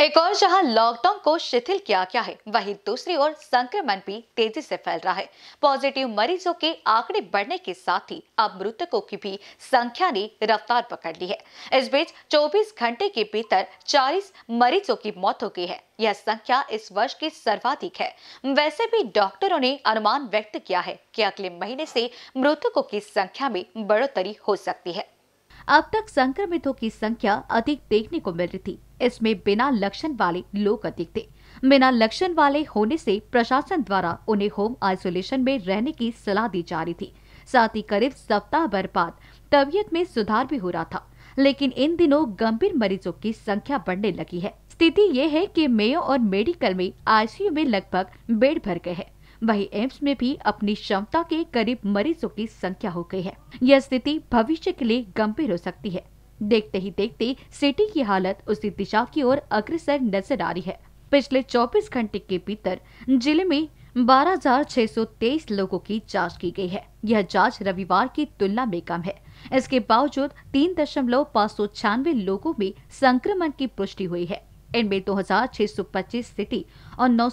एक और जहां लॉकडाउन को शिथिल किया गया है वहीं दूसरी ओर संक्रमण भी तेजी से फैल रहा है पॉजिटिव मरीजों के आंकड़े बढ़ने के साथ ही अब मृतकों की भी संख्या ने रफ्तार पकड़ ली है इस बीच 24 घंटे के भीतर 40 मरीजों की मौत हो गई है यह संख्या इस वर्ष की सर्वाधिक है वैसे भी डॉक्टरों ने अनुमान व्यक्त किया है कि अगले महीने से मृतकों की संख्या में बढ़ोतरी हो सकती है अब तक संक्रमितों की संख्या अधिक देखने को मिल रही थी इसमें बिना लक्षण वाले लोग अधिक थे बिना लक्षण वाले होने से प्रशासन द्वारा उन्हें होम आइसोलेशन में रहने की सलाह दी जा रही थी साथ ही करीब सप्ताह भर बाद तबीयत में सुधार भी हो रहा था लेकिन इन दिनों गंभीर मरीजों की संख्या बढ़ने लगी है स्थिति ये है कि मेयो और मेडिकल में आईसीयू में लगभग बेड भर गए हैं वहीं एम्स में भी अपनी क्षमता के करीब मरीजों की संख्या हो गई है यह स्थिति भविष्य के लिए गंभीर हो सकती है देखते ही देखते सिटी की हालत उसी दिशा की ओर अग्रसर नजर आ रही है पिछले 24 घंटे के भीतर जिले में 12,623 लोगों की जांच की गई है यह जांच रविवार की तुलना में कम है इसके बावजूद तीन दशमलव पाँच सौ छियानवे लोगों में संक्रमण की पुष्टि हुई है इनमें दो सिटी और नौ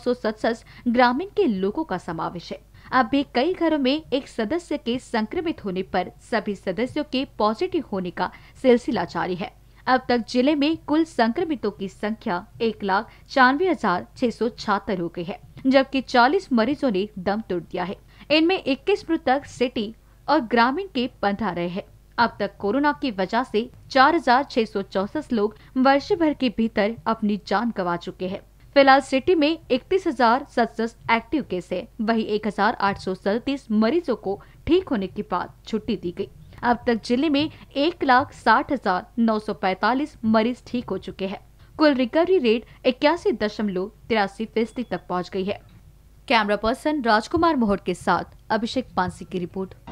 ग्रामीण के लोगों का समावेश है अब भी कई घरों में एक सदस्य के संक्रमित होने पर सभी सदस्यों के पॉजिटिव होने का सिलसिला जारी है अब तक जिले में कुल संक्रमितों की संख्या एक लाख छियानवे हजार छह सौ छहत्तर हो गई है जबकि 40 मरीजों ने दम तोड़ दिया है इनमें 21 मृतक सिटी और ग्रामीण के पंद्रह रहे हैं अब तक कोरोना की वजह से चार लोग वर्ष भर के भीतर अपनी जान गंवा चुके हैं फिलहाल सिटी में इकतीस हजार एक्टिव केस है वही एक मरीजों को ठीक होने के बाद छुट्टी दी गई अब तक जिले में एक लाख साठ हजार नौ सौ पैतालीस मरीज ठीक हो चुके हैं कुल रिकवरी रेट इक्यासी दशमलव तिरासी फीसदी तक पहुँच गयी है कैमरा पर्सन राजकुमार मोहर के साथ अभिषेक पांसी की रिपोर्ट